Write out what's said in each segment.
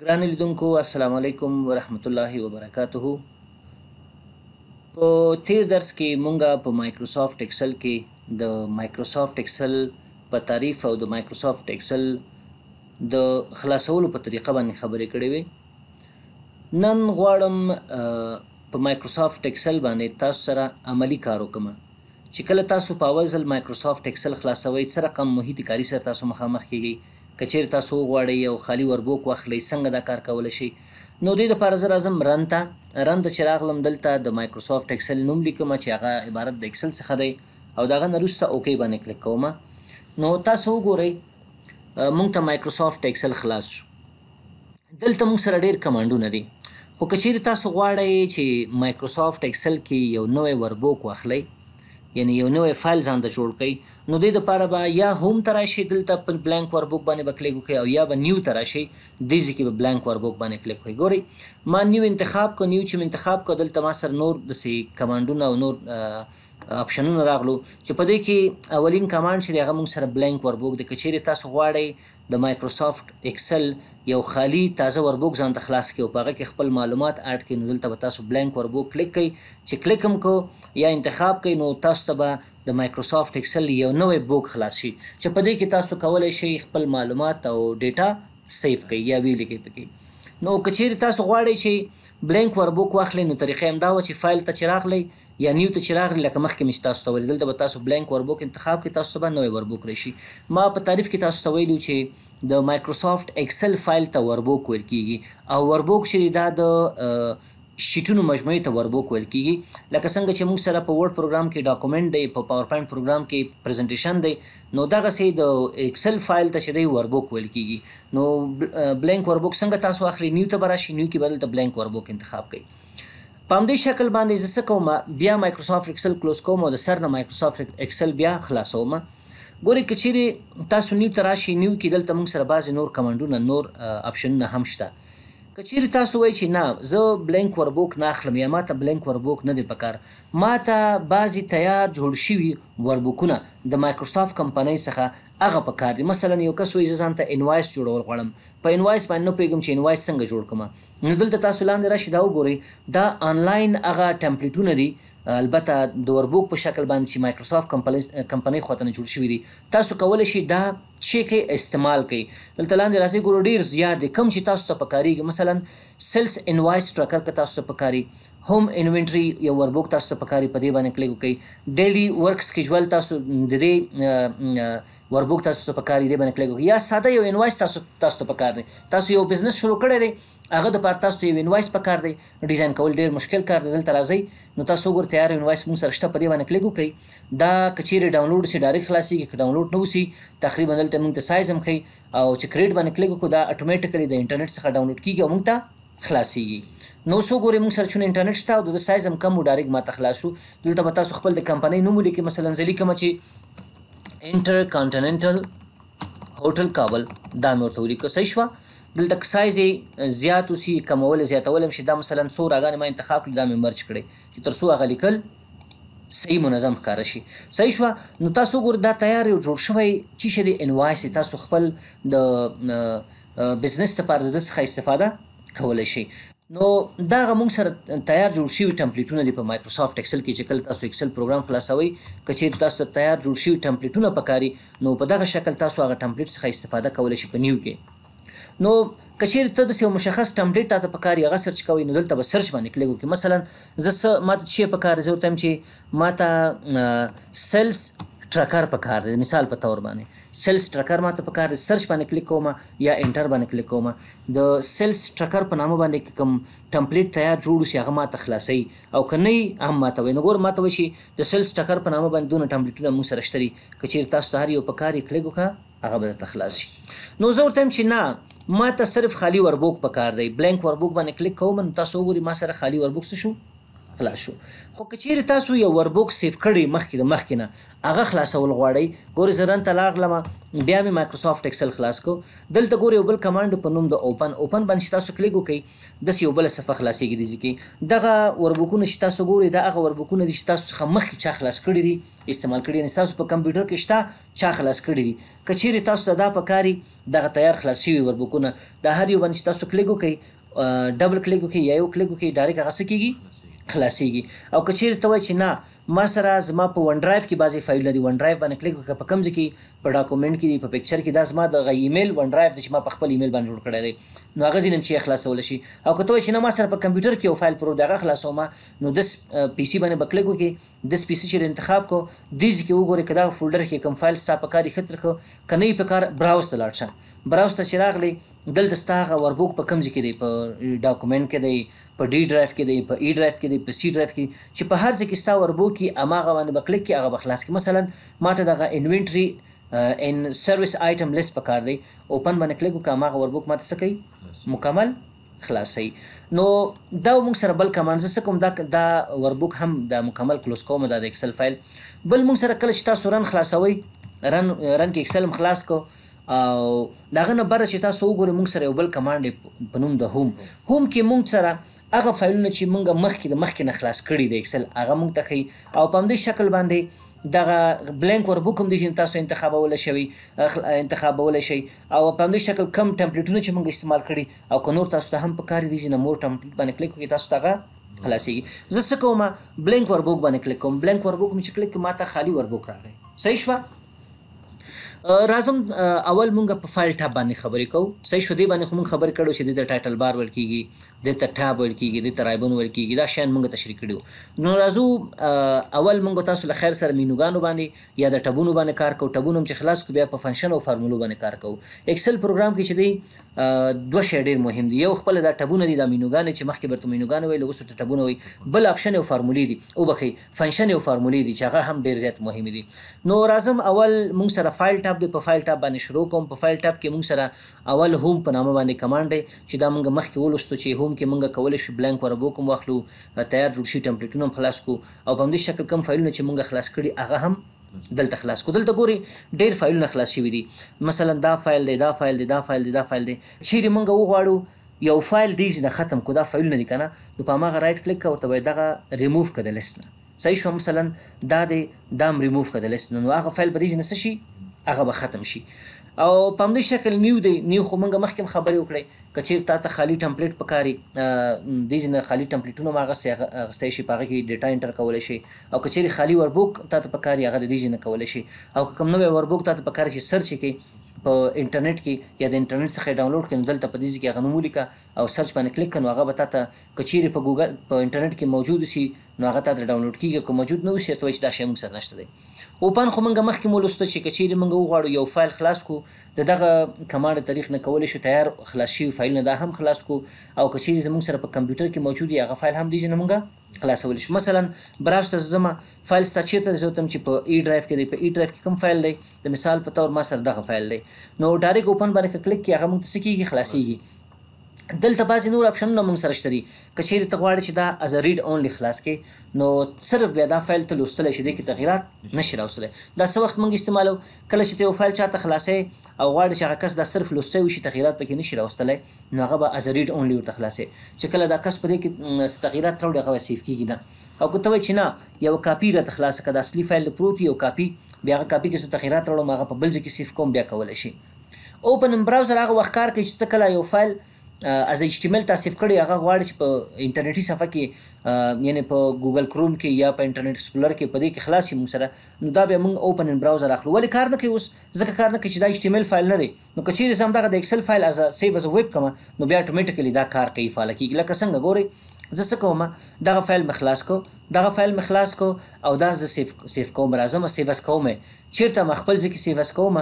ګران لیدونکو السلام علیکم ورحمت الله وبرکاته په تیر درس کې مونږه په مایکروسافټ ایکسل کې د مایکروسافټ ایکسل په تعریف او د مایکروسافټ ایکسل د خلاصولو په طریقه باندې خبرې کړې وي نن غواړم په مایکروسافټ ایکسل باندې تاسو سره عملی کار وکم چې کله تاسو په اول ځل مایکروسافټ ایکسل خلاصوي څه رقم محیط کاری سره تاسو مخامخ کیږئ کچیر تاسو غواړئ یو خالی وربوک واخلئ څنګه دا کار کولی شئ نو دوی د پاره زه راځم رن ته رن ته چې راغلم دلته د مایکروسافټ اکسل نوم لیکم چې هغه عبارت د اکسل څخه دی او داغه نه وروسته اوکی باندې کلیک کوم نو تاسو وګورئ مونږ ته مایکروسافټ اکسل خلاص شو دلته مونږ سره ډیر کمانډونه دي خو کچیر تاسو غواړئ چې مایکروسافټ اکسل کې یو نوې وربوک واخلئ یعنی یو نوې فایل ځان د جوړ کړي نو د دې لپاره به یا هوم تراشي دلته په بلانک وربوک باندې بکلیک وکړي او یا به نیو تراشي د دې ځکه په بلانک وربوک باندې کلیک وکړي ګوري ما نیو انتخاب کو نیو چې انتخاب کو دلته ما سر نور د سي کمانډونه او نور اپشنونه راغلو چې په دې کې اولین کمانډ چې دغه موږ سره بلانک وربوک د کچېری تاسو غواړئ د مایکروسافټ ایکسل یو خالی تازه وربوک ځان ته خلاص کړي او پاغه کې خپل معلومات اډ کړي نو دلته تاسو بلانک وربوک کلیک کړئ چې کلیک هم کو یا انتخاب کړئ نو تاسو ته به د مایکروسافټ ایکسل یو نوې بوک خلاص شي چې په دې کې تاسو کولای شئ خپل معلومات او ډیټا سیف کړئ یا ویل کې پکې نو کچیر تاسو غواړئ چې بلینک وربوک واخلئ نو طریقه هم دا و چې فایل ته چې راغلی یا نیو ته چې راغلی لکه مخکې مې تاسو ته ویل دلته به تاسو بلینک وربوک انتخاب کې تاسو به نوې وربوک راشي ما په تعریف کې تاسو ته ویلو چې د مایکروسافټ اکسل فایل ته وربوک ورکیږي او وربوک چې دا د شیټونو مجموعې ته وربوک ویل کیږي لکه څنګه چې موږ سره په ورډ پروګرام کې ډاکومنټ دی په پاور پوینټ پروګرام کې پریزنټیشن دی نو دغه سي د ایکسل فایل ته چې دی وربوک ویل کیږي نو بلانک وربوک څنګه تاسو اخلي نیو ته براشي نیو کې بدل ته بلانک وربوک انتخاب کړئ په همدې شکل باندې زه څه کوم بیا مایکروسافټ ایکسل کلوز کوم او د سر نه مایکروسافټ ایکسل بیا خلاصوم ګوري کچېری تاسو نیو تراشي نیو کې دلته موږ سره بعض نور کمانډونه نور اپشنونه هم شته کچیر تاسو وای چې نه زه بلینک وربوک نه اخلم یا ماته بلینک وربوک نه دی پکار ماته بعضی تیار جوړ شوي وربوکونه د مایکروسافت کمپنۍ څخه هغه پکار دي مثلا یو کس وایي زه ځان ته انوایس جوړول غواړم په انوایس باندې نه پوهېږم چې انوایس څنګه جوړ کړم نو دلته تاسو لاندې راشي دا وګورئ دا آنلاین هغه ټمپلیټونه دي البته د وربوک په شکل باندې چې مایکروسافت کمپنی کمپنی خوته نه جوړ شوې دي تاسو کولی شئ دا شي کې استعمال کړئ دلته لاندې راځي ګورو ډیر زیات دي کم چې تاسو ته پکاريږي مثلا سیلز انوایس ټریکر کې تاسو ته پکاري هوم انوینټري یو وربوک تاسو ته پکاري په دې باندې کلیک وکړئ ډیلی ورک سکیجول تاسو د دې وربوک تاسو ته پکاري دې باندې کلیک وکړئ یا ساده یو انوایس تاسو تاسو ته پکار دی تاسو یو بزنس شروع کړی دی هغه د پاره تاسو یو انوایس پکار دی ډیزاین کول ډیر مشکل کار دی دلته راځي نو تاسو ګور تیار انوایس مون سره شته په دې باندې کلیک وکړئ دا کچیر ډاونلوډ شي ډایرکټ خلاصيږي که ډاونلوډ نه وسی تقریبا دلته مونږ ته سایز هم خي او چې کریډ باندې کلیک وکړو دا اتوماتیکلی د انټرنیټ څخه ډاونلوډ کیږي او مونږ ته خلاصيږي نو سو ګورې موږ سره چون انټرنیټ شته او د سایز هم کم و ډایرک ماته خلاصو دلته به تاسو خپل د کمپنۍ نوم ولیکئ مثلا زه لیکم چې انټر کانټیننټل هوټل کابل دا مې ورته ولیکه صحیح شوه دلته سایز زیات اوسي کمول زیاتول هم شي دا مثلا څو راګانې ما انتخاب کړي دا مې مرچ کړي چې تر څو هغه لیکل صحیح منظم ښکاره شي صحیح شوه نو تاسو ګور دا تیار یو جوړ شوی چې شه د انوایس تاسو خپل د بزنس لپاره د څخه استفاده کولی شي نو دا موږ سره تیار جوړ شوی ټمپلیټونه دی په مایکروسافټ ایکسل کې چې کله تاسو ایکسل پروګرام خلاصوي کچې تاسو ته تیار جوړ شوی ټمپلیټونه پکاري نو په دغه شکل تاسو هغه ټمپلیټ څخه استفاده کولای شئ په نیو کې نو کچیر ته د یو مشخص ټمپلیټ تاسو پکاري هغه سرچ کوي نو دلته به سرچ باندې کلیک وکړي مثلا زه ماته چی پکاري زه ورته چې ماته سیلز ټریکر پکار دی مثال په تور باندې سیلز ټریکر ماته په کار سرچ باندې کلیک کوم یا انټر باندې کلیک کوم د سیلز ټریکر په نامه باندې کوم ټمپلیټ تیار جوړ شي هغه ماته خلاصي او کني هم ماته ویني ګور ماته وشي د سیلز ټریکر په نامه باندې دونه ټمپلیټونه مو سره شتري کچیر تاسو هر یو په کار کلیک وکړه هغه به تخلاصي نو زه ورته چې نه ما ته صرف خالی وربوک پکار دی بلانک وربوک باندې کلیک کوم تاسو وګورئ ما سره خالی وربوک څه شو خلاص شو خو کچیر تاسو یو وربوک سیف کړی مخکې د مخکې نه هغه خلاصول غواړئ ګورې زه رنته لاړلم بیا مې مایکروسافټ اکسل خلاص کو دلته ګورې یو بل کمانډ په نوم د اوپن اوپن باندې چې تاسو کلیک وکړئ داسې یو بله صفحه خلاصېږي دې کې دغه وربوکونه چې تاسو ګورئ دا هغه وربوکونه دي چې تاسو څخه مخکې چا خلاص کړي دي استعمال کړي یعنې ستاسو په کمپیوټر کې شته چا خلاص کړي دي که چیرې تاسو ته دا په کاري دغه تیار خلاص شوي وربوکونه د هر یو باندې چې تاسو کلیک وکړئ ډبل کلیک وکړئ یا یو کلیک وکړئ ډایرکټ هغه څه کېږي خلاصيږي او کچیر ته وای چې نه ما سره زما په ون ډرایو کې بعضی فایلونه دي ون ډرایو باندې کلیک وکړه په کوم ځای کې په ډاکومېنټ کې دي په پکچر کې دا زما د غي ایمیل ون ډرایو د چې ما په خپل ایمیل باندې جوړ کړی دی نو هغه ځینم چې خلاصول شي او کته وای چې نه ما سره په کمپیوټر کې یو فایل پرو دغه خلاصوم نو د پی سي باندې بکلیک وکړي د پی سي چې انتخاب کو د ځکه وګوره کدا فولډر کې کوم فایل ستا په کاري خطر کو کني په کار براوز ته لاړ شه براوز ته چې راغلی دلته ستا هغه وربوک په کم ځای کې دی په ډاکومېنټ کې دی په ډي ډرایو کې دی په ای ډرایو کې دی په سی ډرایو e کې چې په هر ځای کې ستا وربوک یې هماغه باندې به کلیک کې هغه به خلاص کړي مثلا ماته دغه انوینټري ان سرویس آیټم لیست پکار دی اوپن باندې کلیک وکړه هماغه وربوک ماته څه کوي مکمل خلاصي نو دا موږ سره بل کمانځ څه کوم دا دا وربوک هم د مکمل کلوز کوم دا د ایکسل فایل بل موږ سره کله چې تاسو رن خلاصوي رن رن کې ایکسل خلاص کو او داغه نه بره چې تاسو وګورئ موږ سره یو بل کمانډ په نوم د هوم هوم کې موږ سره هغه فایلونه چې موږ مخکې د مخکې نه خلاص کړي د ایکسل هغه موږ ته ښي او په همدې شکل باندې دغه بلانک وربوک هم د ځین تاسو انتخابول شوی انتخابول شي او په همدې شکل کم ټمپلیټونه چې موږ استعمال کړي او که نور تاسو ته هم په کار دي چې نور ټمپلیټ باندې کلیک وکړئ تاسو ته خلاصېږي زه څه کوم بلانک وربوک باندې کلیک کوم بلانک وربوک مې چې کلیک ما ته خالی وربوک راغی صحیح شوه راځم اول مونږ په فایل ټاب باندې خبرې کوو صحیح شو دی باندې خو مونږ خبر کړو چې د ټایټل بار ول کیږي د ټاب ول کیږي د ترایبون ول کیږي دا شین مونږ تشریح کړو نو راځو اول مونږ تاسو له خیر سره مینوګانو باندې یا د ټبونو باندې کار کوو ټبونو چې خلاص کو بیا په فنکشن او فارمولو باندې کار کوو ایکسل پروګرام کې چې دی دوه شی ډیر مهم دی یو خپل دا ټبونه دي د مینوګانو چې مخکې برته مینوګانو ویل اوس ټبونه وي بل اپشن او فارمولې دي او بخي فنکشن او فارمولې دي چې هغه هم ډیر زیات مهم دي نو راځم اول مونږ سره فایل ټاب دی په فایل ټاب باندې شروع کوم په فایل ټاب کې موږ سره اول هوم په نامه باندې کمانډ دی چې دا موږ مخکې ولوستو چې هوم کې موږ کولای شو بلانک وربو کوم واخلو تیار جوړ شي ټمپلیټونه خلاص کو او په همدې شکل کوم فایلونه چې موږ خلاص کړي هغه هم دلته خلاص کو دلته ګوري ډیر فایلونه خلاص شوي دي مثلا دا فایل دی دا فایل دی دا فایل دی دا فایل دی چیرې موږ وغواړو یو فایل دی چې ختم کو دا فایل نه دی کنه نو په ماغه رائټ کلیک کو ورته دغه ریموو کړه لیست نه صحیح شو مثلا دا دی دام ریموو کړه لیست نه نو هغه فایل به دې نه شي هغه به ختم شي او په همدې شکل نیو دی نیو خو مونږ مخکې خبرې وکړې کچیر تا ته خالی ټمپلیټ پکاري د دې نه خالی ټمپلیټونه ما غسه غسته شي پاره کې ډیټا انټر کول شي او کچیر خالی وربوک تا ته پکاري هغه د دې نه کول شي او کوم نو وربوک تا ته پکاري چې سرچ کې په انټرنیټ کې یا د انټرنیټ څخه ډاونلوډ کړم دلته په دې کې هغه نوم لیکه او سرچ باندې کلیک کنو هغه به ته کچیر په ګوګل په انټرنیټ کې موجود شي نو هغه ته ډاونلوډ کیږي که موجود نه وي ته چې دا شی موږ سره نشته دی اوپن خو موږ مخکې مو لسته چې کچیر موږ وغواړو یو فایل خلاص کو دغه کمانډ طریق نه کول شي تیار خلاص شي فایل نه دا هم خلاص کو او کچې زموږ سره په کمپیوټر کې موجود دی هغه فایل هم دی چې موږ خلاصول شو مثلا براوز ته زما فایل ستا چیرته زه تم چې په ای ډرایو کې دی په ای ډرایو کې کوم فایل دی د مثال په تور ما سره دغه فایل دی نو ډایرک اوپن باندې کلیک کی هغه موږ ته سکیږي خلاصيږي دلته بعضې نور اپشنونه موږ سره شته دي که چیرې ته غواړې چې دا از ا ریډ اونلی خلاص کړې نو صرف بیا دا فایل ته لوستلی شي دې کې تغیرات نه شي راوستلی دا څه وخت موږ استعمالو کله چې ته یو فایل چاته خلاصې او غواړې چې هغه کس دا صرف لوستی وشي تغیرات پکې نه شي راوستلی نو هغه به از ا ریډ اونلی ورته خلاصې چې کله دا کس په دې کې تغیرات راوړي هغه به سیف کېږي نه او که ته وایې چې نه یو کاپي راته خلاصه کړه د اصلي فایل پروت یو کاپي بیا هغه کاپي کې څه تغیرات راوړم هغه په بل ځای کې سیف کوم بیا کولی شي اوپن ان براوزر هغه وخت کار کوي چې ته کله یو فایل از ایچ ټی ایم ایل تاسیف کړي هغه غواړي چې په انټرنیټي صفحه کې یعنی په ګوګل کروم کې یا په انټرنیټ ایکسپلور کې په دې کې خلاص موږ سره نو دا به موږ اوپن ان براوزر اخلو ولې کار نه کوي اوس ځکه کار نه کوي چې دا ایچ ټی ایم ایل فایل نه دی نو کچېرې زم دغه د ایکسل فایل از سیو از ویب کوم نو بیا اتوماتیکلی دا کار کوي فعال کیږي لکه څنګه ګوري زه څه کوم دغه فایل مخلاص کو دغه فایل مخلاص کو او دا زه سیف سیف کوم راځم سیو اس کوم چیرته مخبل ځکه سیو اس کوم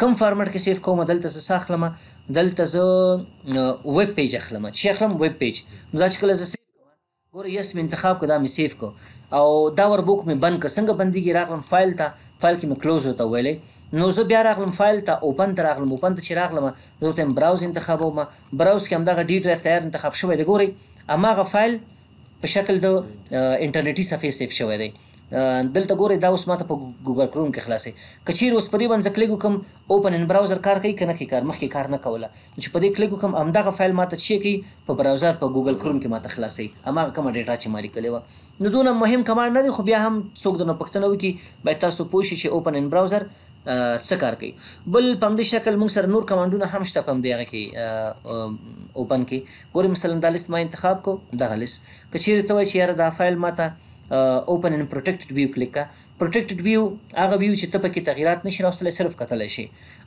کم فارمټ کې سیف کوم دلته زه اخلمه دلته زه ویب پیج اخلمه چې اخلم ویب پیج نو دا چې کله زه سیف کوم ګوره یس مې انتخاب کړ دا مې سیف کو او دا ور بوک مې بند ک څنګه بندګي راغلم فایل ته فایل کې مې کلوز وته ویلې نو زه بیا راغلم فایل ته اوپن ته راغلم اوپن ته چې راغلم زه تم براوز انتخابوم براوز کې همدغه ډی ډرایو تیار انتخاب شوی دی ګوري اماغه فایل په شکل د انټرنیټي صفحې سیف شوی دی دلته ګورئ دا اوس ماته په ګوګل کروم کې خلاصې که چیرې اوس په دې باندې کلیک وکړم اوپن ان براوزر کار کوي که نه کوي کار مخکې کار نه کوله نو چې په دې کلیک وکړم همدغه فایل ماته چې کوي په براوزر په ګوګل کروم کې ماته خلاصې هماغه کومه ډیټا چې ما لیکلې وه نو دونه مهم کمانډ نه دی خو بیا هم څوک درنه پوښتنه وکړي باید تاسو پوه شئ چې اوپن ان براوزر څه کار کوي بل په همدې شکل موږ سره نور کمانډونه هم شته په همدې هغه کې اوپن کې ګورئ مثلا دا لیست ما انتخاب کو دغه لیست که چیرې ته وایي چې یاره دا فایل ماته اوپن ان پروټیکټډ ویو کلیک کا پروټیکټډ ویو هغه ویو چې ته پکې تغیرات نشي راوستلی صرف کتلی شي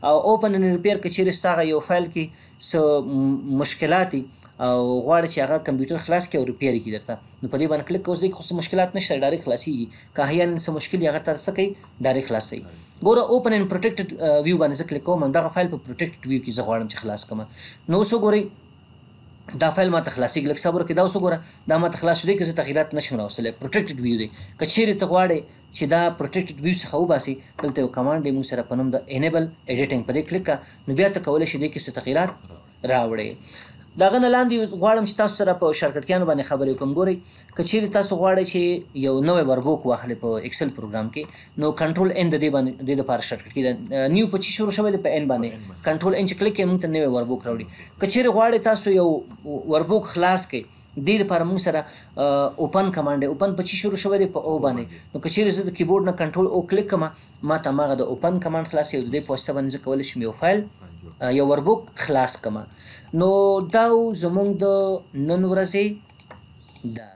او اوپن ان ریپیر کې چیرې ستا هغه یو فایل کې څه مشکلات دي او غواړي چې هغه کمپیوټر خلاص کړي او ریپیر کړي درته نو په دې باندې کلیک کوس دي خو څه مشکلات نشته ډایرکټ خلاصيږي که احیانا څه مشکل هغه تر څه کوي ډایرکټ خلاصي ګوره اوپن ان پروټیکټډ ویو باندې کلیک کوم دا فایل په پروټیکټډ ویو کې زه غواړم چې خلاص کړم نو وسو ګورئ دا فایل ما تخلاصیږي لکه صبر کې دا وسګوره دا ما تخلاص شوی کې څه تغیرات نشم راوستلی پروټیکټډ ویو دی کچېرې ته غواړې چې دا پروټیکټډ ویو څخه وباسي دلته یو کمانډ یې موږ سره په نوم د انیبل ایډیټینګ پرې کلیک کړه نو بیا ته کولی شې دې کې څه تغیرات راوړې دغه نه لاندې غواړم چې تاسو سره په شرکټکیانو باندې خبرې کوم ګورئ که چیرې تاسو غواړئ چې یو نوې وربوک واخلې په ایکسل پروګرام کې نو کنټرول ان د دې باندې د لپاره شرکټ کې نیو په چې شروع شوی دی په ان باندې کنټرول ان چې کلیک کوي موږ ته نوې وربوک راوړي که چیرې غواړئ تاسو یو وربوک خلاص کړئ دې لپاره موږ سره اوپن کمانډ اوپن په چی شروع شوی دی په او باندې نو کچېره زه د کیبورډ نه کنټرول او کلیک کما ما ته ماغه د اوپن کمانډ خلاص یو د دې پوسټ باندې کول شم یو فایل یو وربوک خلاص کما نو دا زمونږ د نن ورځې ده